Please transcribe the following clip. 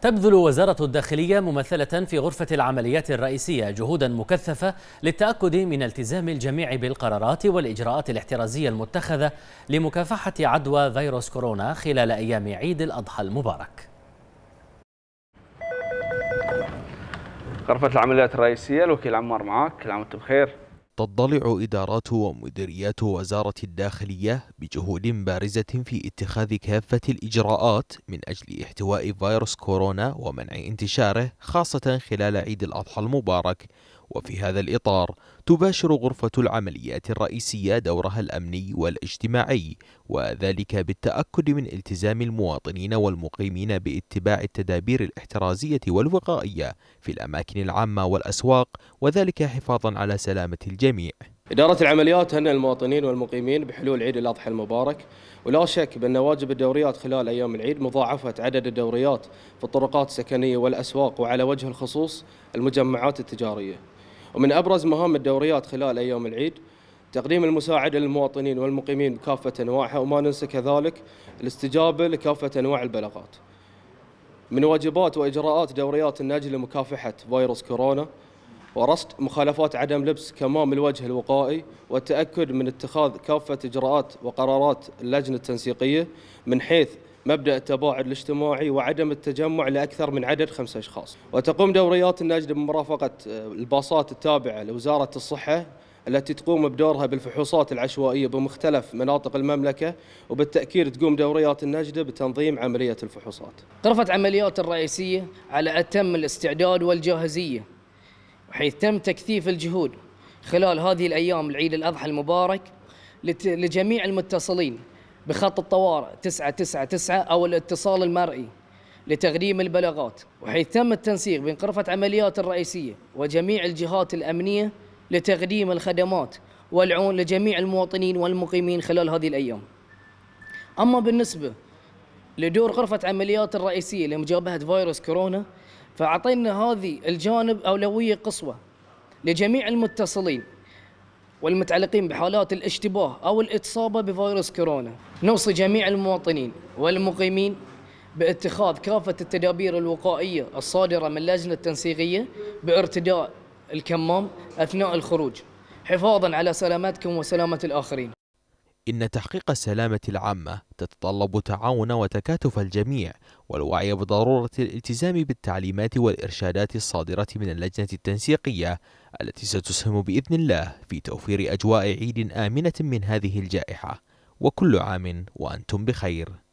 تبذل وزارة الداخلية ممثلة في غرفة العمليات الرئيسية جهودا مكثفة للتأكد من التزام الجميع بالقرارات والإجراءات الاحترازية المتخذة لمكافحة عدوى فيروس كورونا خلال أيام عيد الأضحى المبارك غرفة العمليات الرئيسية الوكيل عمار معاك كل عام وانتم بخير تضطلع إدارات ومديريات وزارة الداخلية بجهود بارزة في اتخاذ كافة الإجراءات من أجل احتواء فيروس كورونا ومنع انتشاره خاصة خلال عيد الأضحى المبارك وفي هذا الإطار تباشر غرفة العمليات الرئيسية دورها الأمني والاجتماعي وذلك بالتأكد من التزام المواطنين والمقيمين باتباع التدابير الاحترازية والوقائية في الأماكن العامة والأسواق وذلك حفاظا على سلامة الجميع إدارة العمليات هن المواطنين والمقيمين بحلول عيد الأضحى المبارك ولا شك بأن واجب الدوريات خلال أيام العيد مضاعفة عدد الدوريات في الطرقات السكنية والأسواق وعلى وجه الخصوص المجمعات التجارية ومن أبرز مهام الدوريات خلال أيام العيد تقديم المساعدة للمواطنين والمقيمين بكافة أنواعها وما ننسى كذلك الاستجابة لكافة أنواع البلاغات من واجبات وإجراءات دوريات النجل لمكافحة فيروس كورونا ورصد مخالفات عدم لبس كمام الوجه الوقائي والتأكد من اتخاذ كافة إجراءات وقرارات اللجنة التنسيقية من حيث مبدأ التباعد الاجتماعي وعدم التجمع لأكثر من عدد خمسة أشخاص وتقوم دوريات النجد بمرافقة الباصات التابعة لوزارة الصحة التي تقوم بدورها بالفحوصات العشوائية بمختلف مناطق المملكة وبالتأكيد تقوم دوريات النجدة بتنظيم عملية الفحوصات غرفة عمليات الرئيسية على أتم الاستعداد والجاهزية حيث تم تكثيف الجهود خلال هذه الأيام العيد الأضحى المبارك لجميع المتصلين بخط الطوارئ 999 أو الاتصال المرئي لتقديم البلاغات وحيث تم التنسيق بين غرفة عمليات الرئيسية وجميع الجهات الأمنية لتقديم الخدمات والعون لجميع المواطنين والمقيمين خلال هذه الأيام أما بالنسبة لدور غرفة عمليات الرئيسية لمجابهة فيروس كورونا فأعطينا هذه الجانب أولوية قصوى لجميع المتصلين والمتعلقين بحالات الاشتباه أو الإصابة بفيروس كورونا نوصي جميع المواطنين والمقيمين باتخاذ كافة التدابير الوقائية الصادرة من اللجنة التنسيقية بارتداء الكمام أثناء الخروج حفاظا على سلامتكم وسلامة الآخرين إن تحقيق السلامة العامة تتطلب تعاون وتكاتف الجميع والوعي بضرورة الالتزام بالتعليمات والإرشادات الصادرة من اللجنة التنسيقية التي ستسهم بإذن الله في توفير أجواء عيد آمنة من هذه الجائحة وكل عام وأنتم بخير